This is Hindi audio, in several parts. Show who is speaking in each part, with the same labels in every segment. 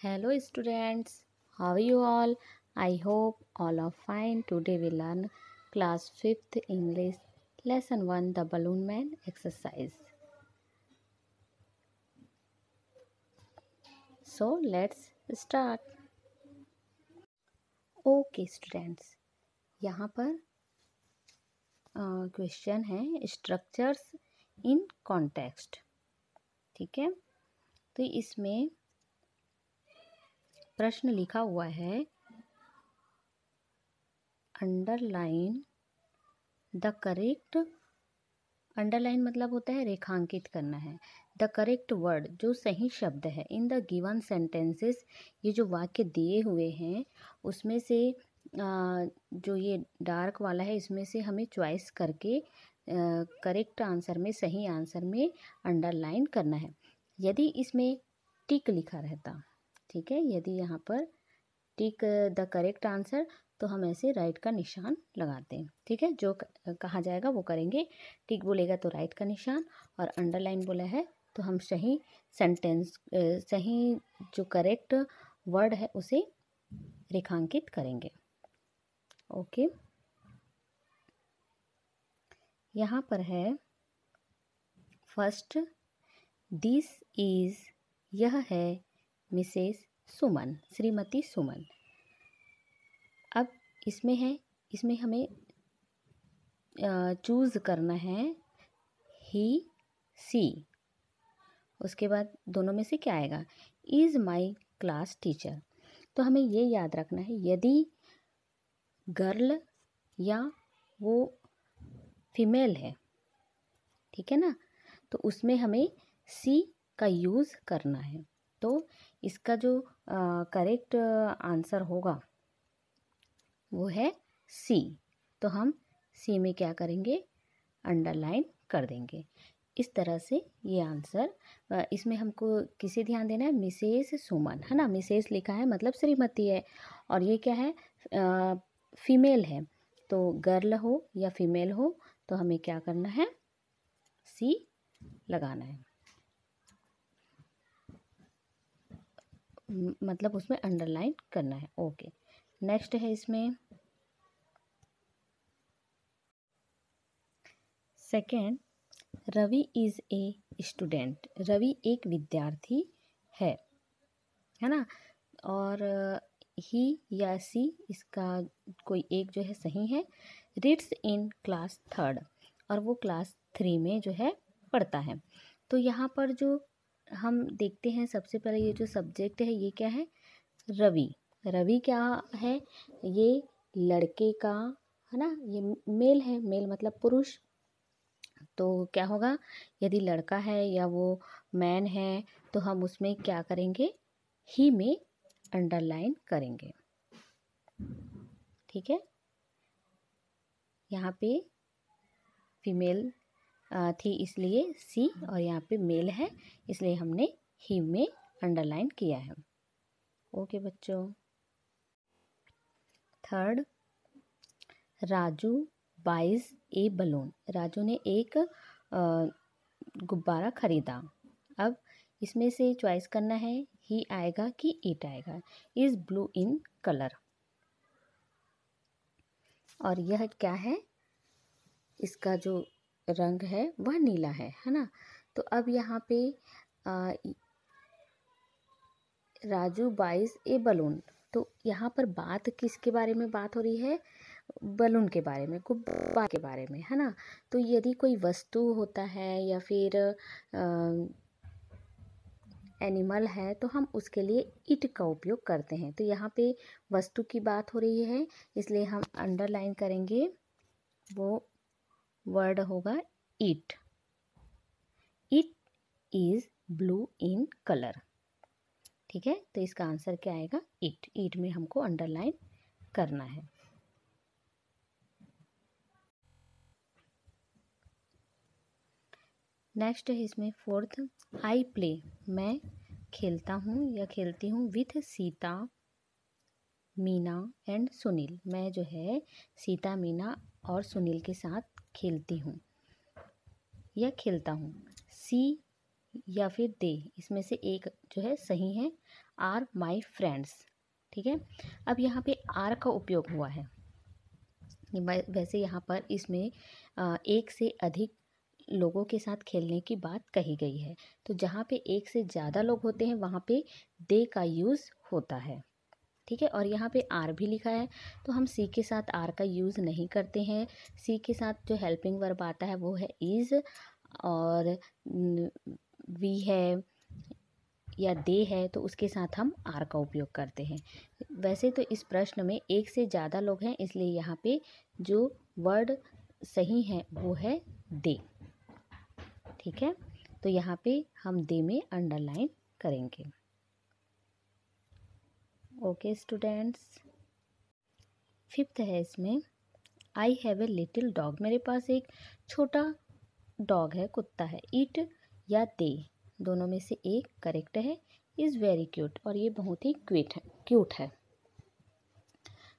Speaker 1: hello students how are you all i hope all are fine today we learn class 5th english lesson 1 the balloon man exercise so let's start okay students यहाँ पर क्वेश्चन है स्ट्रक्चर्स इन कॉन्टेक्स्ट ठीक है तो इसमें प्रश्न लिखा हुआ है अंडरलाइन द करेक्ट अंडरलाइन मतलब होता है रेखांकित करना है द करेक्ट वर्ड जो सही शब्द है इन द गिवन सेंटेंसेस ये जो वाक्य दिए हुए हैं उसमें से जो ये डार्क वाला है इसमें से हमें चॉइस करके करेक्ट आंसर में सही आंसर में अंडरलाइन करना है यदि इसमें टिक लिखा रहता ठीक है यदि यहाँ पर टिक द करेक्ट आंसर तो हम ऐसे राइट का निशान लगाते हैं ठीक है जो कहा जाएगा वो करेंगे टिक बोलेगा तो राइट का निशान और अंडरलाइन बोला है तो हम सही सेंटेंस सही जो करेक्ट वर्ड है उसे रेखांकित करेंगे ओके यहाँ पर है फर्स्ट दिस इज़ यह है मिसेस सुमन श्रीमती सुमन अब इसमें है इसमें हमें चूज़ करना है ही सी उसके बाद दोनों में से क्या आएगा इज़ माई क्लास टीचर तो हमें ये याद रखना है यदि गर्ल या वो फीमेल है ठीक है ना तो उसमें हमें सी का यूज़ करना है तो इसका जो करेक्ट आंसर होगा वो है सी तो हम सी में क्या करेंगे अंडरलाइन कर देंगे इस तरह से ये आंसर इसमें हमको किसे ध्यान देना है मिसेस सुमन है ना मिसेस लिखा है मतलब श्रीमती है और ये क्या है फीमेल है तो गर्ल हो या फीमेल हो तो हमें क्या करना है सी लगाना है मतलब उसमें अंडरलाइन करना है ओके नेक्स्ट है इसमें second Ravi is a student Ravi एक विद्यार्थी है है ना और ही या सी इसका कोई एक जो है सही है रिट्स इन क्लास थर्ड और वो क्लास थ्री में जो है पढ़ता है तो यहाँ पर जो हम देखते हैं सबसे पहले ये जो सब्जेक्ट है ये क्या है रवि रवि क्या है ये लड़के का है ना ये मेल है मेल मतलब पुरुष तो क्या होगा यदि लड़का है या वो मैन है तो हम उसमें क्या करेंगे ही में अंडरलाइन करेंगे ठीक है यहाँ पे फीमेल थी इसलिए सी और यहाँ पे मेल है इसलिए हमने ही में अंडरलाइन किया है ओके बच्चों third Raju buys a balloon Raju ने एक गुब्बारा खरीदा अब इसमें से चॉइस करना है ही आएगा कि इट आएगा इज़ ब्लू इन कलर और यह क्या है इसका जो रंग है वह नीला है है ना तो अब यहाँ पे आ, राजू बाइज ए बलून तो यहाँ पर बात किसके बारे में बात हो रही है बलून के बारे में गुब्बारे के बारे में है ना तो यदि कोई वस्तु होता है या फिर आ, एनिमल है तो हम उसके लिए इट का उपयोग करते हैं तो यहाँ पे वस्तु की बात हो रही है इसलिए हम अंडरलाइन करेंगे वो वर्ड होगा it it is blue in colour ठीक है तो इसका आंसर क्या आएगा इट इट में हमको अंडरलाइन करना है नेक्स्ट है इसमें फोर्थ आई प्ले मैं खेलता हूँ या खेलती हूँ विथ सीता मीना एंड सुनील मैं जो है सीता मीना और सुनील के साथ खेलती हूँ या खेलता हूँ सी या फिर दे इसमें से एक जो है सही है आर माई फ्रेंड्स ठीक है अब यहाँ पे आर का उपयोग हुआ है वैसे यहाँ पर इसमें एक से अधिक लोगों के साथ खेलने की बात कही गई है तो जहाँ पे एक से ज़्यादा लोग होते हैं वहाँ पे दे का यूज़ होता है ठीक है और यहाँ पे आर भी लिखा है तो हम सी के साथ आर का यूज़ नहीं करते हैं सी के साथ जो हेल्पिंग वर्ब आता है वो है इज़ और वी है या दे है तो उसके साथ हम आर का उपयोग करते हैं वैसे तो इस प्रश्न में एक से ज़्यादा लोग हैं इसलिए यहाँ पे जो वर्ड सही है वो है दे ठीक है तो यहाँ पे हम दे में अंडरलाइन करेंगे ओके स्टूडेंट्स फिफ्थ है इसमें I have a little dog मेरे पास एक छोटा डॉग है कुत्ता है ईट या दे दोनों में से एक करेक्ट है इज़ वेरी क्यूट और ये बहुत ही क्यूट है क्यूट है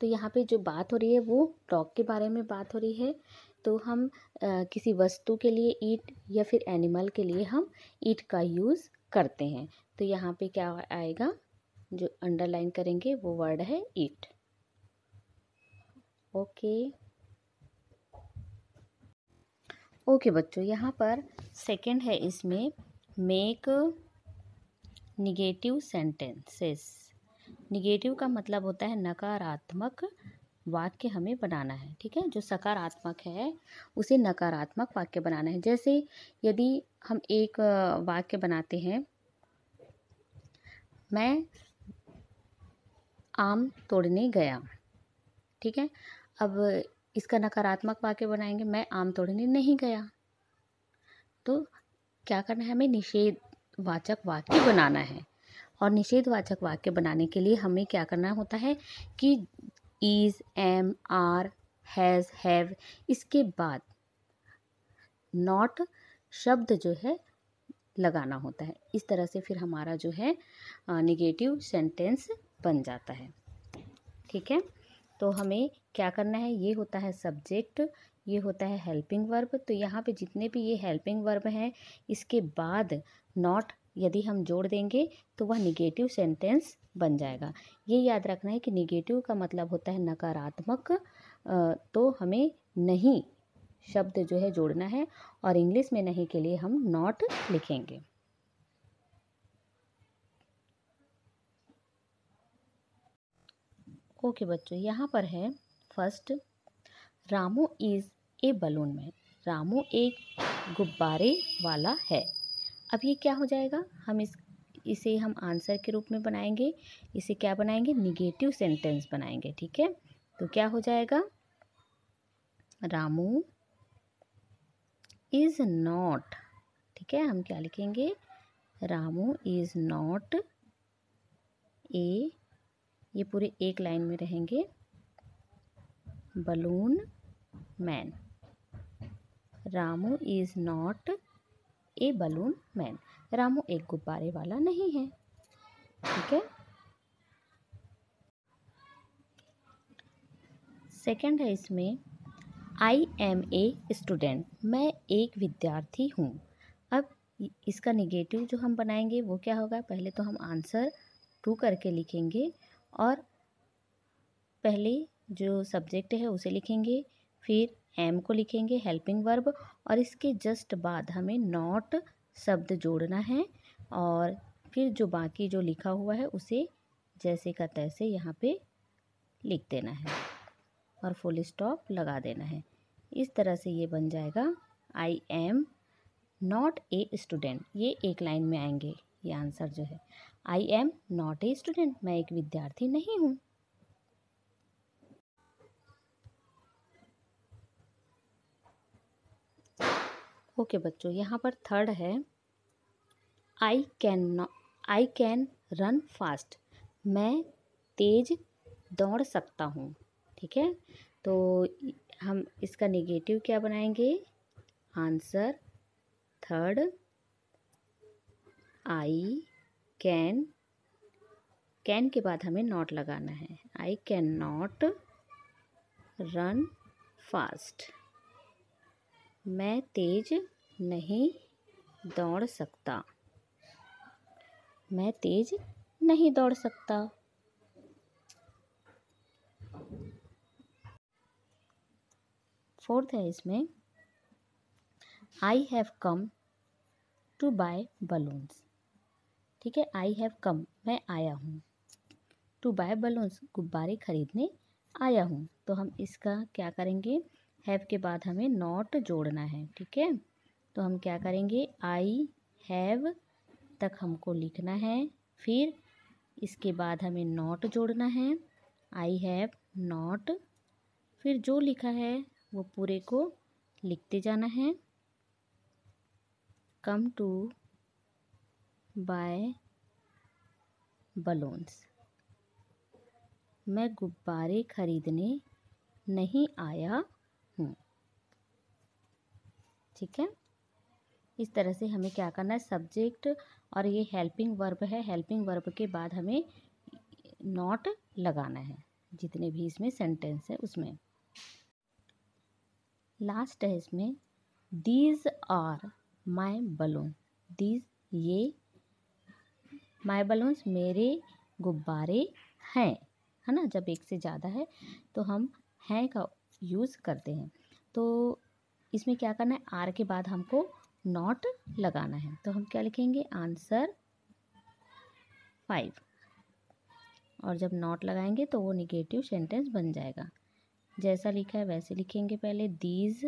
Speaker 1: तो यहाँ पे जो बात हो रही है वो डॉग के बारे में बात हो रही है तो हम किसी वस्तु के लिए ईट या फिर एनिमल के लिए हम ईट का यूज़ करते हैं तो यहाँ पे क्या आएगा जो अंडरलाइन करेंगे वो वर्ड है ईट ओके ओके बच्चों यहाँ पर सेकंड है इसमें मेक निगेटिव सेंटेंसेस निगेटिव का मतलब होता है नकारात्मक वाक्य हमें बनाना है ठीक है जो सकारात्मक है उसे नकारात्मक वाक्य बनाना है जैसे यदि हम एक वाक्य बनाते हैं मैं आम तोड़ने गया ठीक है अब इसका नकारात्मक वाक्य बनाएंगे मैं आम तोड़ने नहीं गया तो क्या करना है हमें निषेधवाचक वाक्य बनाना है और निषेधवाचक वाक्य बनाने के लिए हमें क्या करना होता है कि is am are has have इसके बाद नॉट शब्द जो है लगाना होता है इस तरह से फिर हमारा जो है निगेटिव सेंटेंस बन जाता है ठीक है तो हमें क्या करना है ये होता है सब्जेक्ट ये होता है हेल्पिंग वर्ब तो यहाँ पे जितने भी ये हेल्पिंग वर्ब हैं इसके बाद नॉट यदि हम जोड़ देंगे तो वह निगेटिव सेंटेंस बन जाएगा ये याद रखना है कि निगेटिव का मतलब होता है नकारात्मक तो हमें नहीं शब्द जो है जोड़ना है और इंग्लिश में नहीं के लिए हम नॉट लिखेंगे ओके okay, बच्चों यहाँ पर है first Ramu is a balloon में रामू एक गुब्बारे वाला है अब ये क्या हो जाएगा हम इस इसे हम आंसर के रूप में बनाएंगे इसे क्या बनाएंगे निगेटिव सेंटेंस बनाएंगे ठीक है तो क्या हो जाएगा रामू इज़ नॉट ठीक है हम क्या लिखेंगे रामू इज़ नॉट ए ये पूरे एक लाइन में रहेंगे balloon man Ramu is not a balloon man Ramu एक गुब्बारे वाला नहीं है ठीक है सेकंड है इसमें आई एम ए स्टूडेंट मैं एक विद्यार्थी हूँ अब इसका निगेटिव जो हम बनाएंगे वो क्या होगा पहले तो हम आंसर टू करके लिखेंगे और पहले जो सब्जेक्ट है उसे लिखेंगे फिर एम को लिखेंगे हेल्पिंग वर्ब और इसके जस्ट बाद हमें नॉट शब्द जोड़ना है और फिर जो बाकी जो लिखा हुआ है उसे जैसे का तैसे यहाँ पे लिख देना है और फुल स्टॉप लगा देना है इस तरह से ये बन जाएगा I am not a student ये एक लाइन में आएंगे ये आंसर जो है I am not a student मैं एक विद्यार्थी नहीं हूँ ओके बच्चों यहाँ पर थर्ड है I can I can run fast मैं तेज दौड़ सकता हूँ ठीक है तो हम इसका नेगेटिव क्या बनाएंगे answer third I can can के बाद हमें नॉट लगाना है I can not run fast मैं तेज़ नहीं दौड़ सकता मैं तेज़ नहीं दौड़ सकता फोर्थ है इसमें I have come to buy balloons ठीक है आई हैव कम मैं आया हूँ टू बाय बलून्स गुब्बारे खरीदने आया हूँ तो हम इसका क्या करेंगे हैव के बाद हमें नॉट जोड़ना है ठीक है तो हम क्या करेंगे आई हैव तक हमको लिखना है फिर इसके बाद हमें नॉट जोड़ना है आई हैव नॉट फिर जो लिखा है वो पूरे को लिखते जाना है कम टू बाय बलून्स मैं गुब्बारे खरीदने नहीं आया ठीक है इस तरह से हमें क्या करना है सब्जेक्ट और ये हेल्पिंग वर्ब है हेल्पिंग वर्ब के बाद हमें नॉट लगाना है जितने भी इसमें सेंटेंस है उसमें लास्ट है इसमें these are my balloon these ये माई बलून्स मेरे गुब्बारे हैं है ना जब एक से ज़्यादा है तो हम हैं का यूज़ करते हैं तो इसमें क्या करना है आर के बाद हमको नॉट लगाना है तो हम क्या लिखेंगे आंसर फाइव और जब नॉट लगाएंगे तो वो निगेटिव सेंटेंस बन जाएगा जैसा लिखा है वैसे लिखेंगे पहले दीज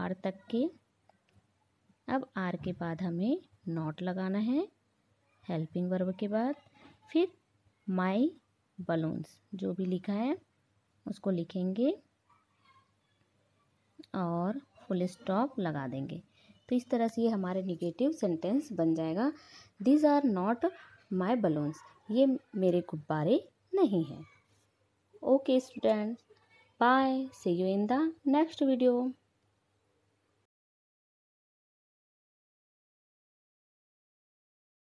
Speaker 1: आर तक के अब आर के बाद हमें नॉट लगाना है हेल्पिंग वर्ब के बाद फिर माई बलून्स जो भी लिखा है उसको लिखेंगे और फुल स्टॉप लगा देंगे तो इस तरह से ये हमारे निगेटिव सेंटेंस बन जाएगा these are not my balloons ये मेरे गुब्बारे नहीं हैं okay students bye see you in the next video